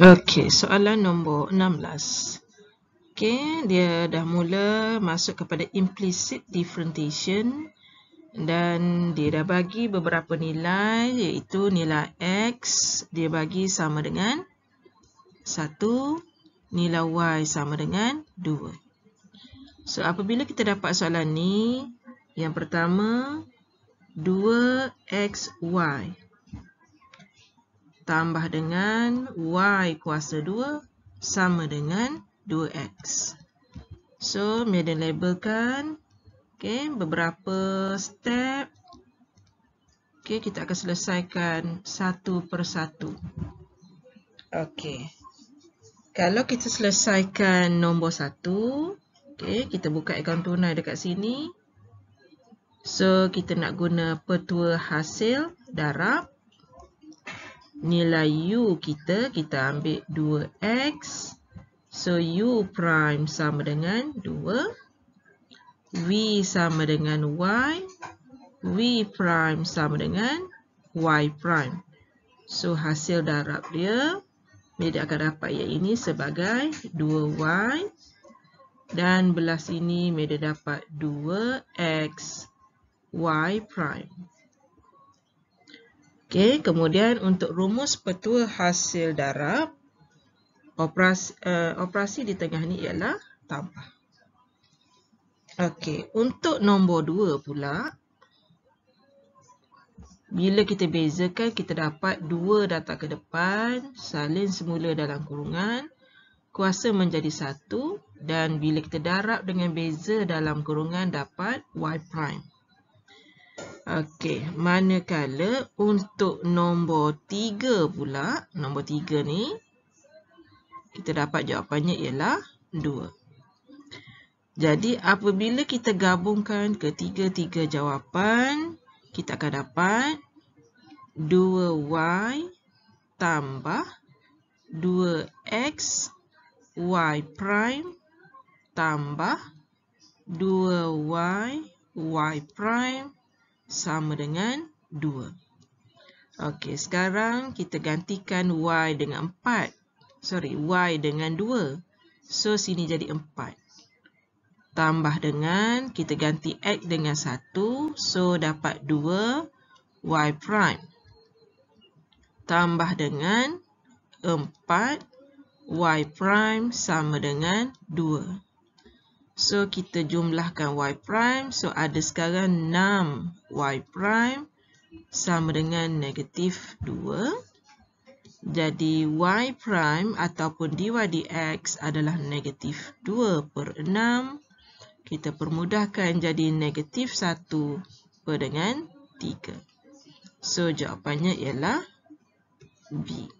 Okey, soalan nombor 16. Okey, dia dah mula masuk kepada implicit differentiation dan dia dah bagi beberapa nilai iaitu nilai x dia bagi sama dengan 1, nilai y sama dengan 2. So apabila kita dapat soalan ni, yang pertama 2xy tambah dengan y kuasa 2 sama dengan 2x. So, Madden labelkan okay, beberapa step. Okay, kita akan selesaikan satu per satu. Okay. Kalau kita selesaikan nombor satu, okay, kita buka akaun tunai dekat sini. So, kita nak guna petua hasil darab nilai u kita, kita ambil 2x. So, u prime sama dengan 2. V sama dengan y. V prime sama dengan y prime. So, hasil darab dia, dia akan dapat yang ini sebagai 2y. Dan belas ini, dia dapat 2 y prime. Okey, kemudian untuk rumus petua hasil darab, operasi, uh, eh, operasi di tengah ni ialah tambah. Okey, untuk nombor dua pula, bila kita bezakan, kita dapat dua data ke depan, salin semula dalam kurungan, kuasa menjadi satu dan bila kita darab dengan beza dalam kurungan dapat Y prime. Okey, manakala untuk nombor tiga pula, nombor tiga ni kita dapat jawapannya ialah dua. Jadi apabila kita gabungkan ketiga-tiga jawapan, kita akan dapat 2y tambah 2x y prime tambah 2y y prime sama dengan 2. Okey, sekarang kita gantikan y dengan 4. Sorry, y dengan 2. So, sini jadi 4. Tambah dengan, kita ganti x dengan 1. So, dapat 2y prime. Tambah dengan 4y prime sama dengan 2. So kita jumlahkan y prime. So ada sekarang 6 y prime sama dengan negatif 2. Jadi y prime ataupun dy dx adalah negatif 2 per 6. Kita permudahkan jadi negatif 1 per dengan 3. So jawapannya ialah B.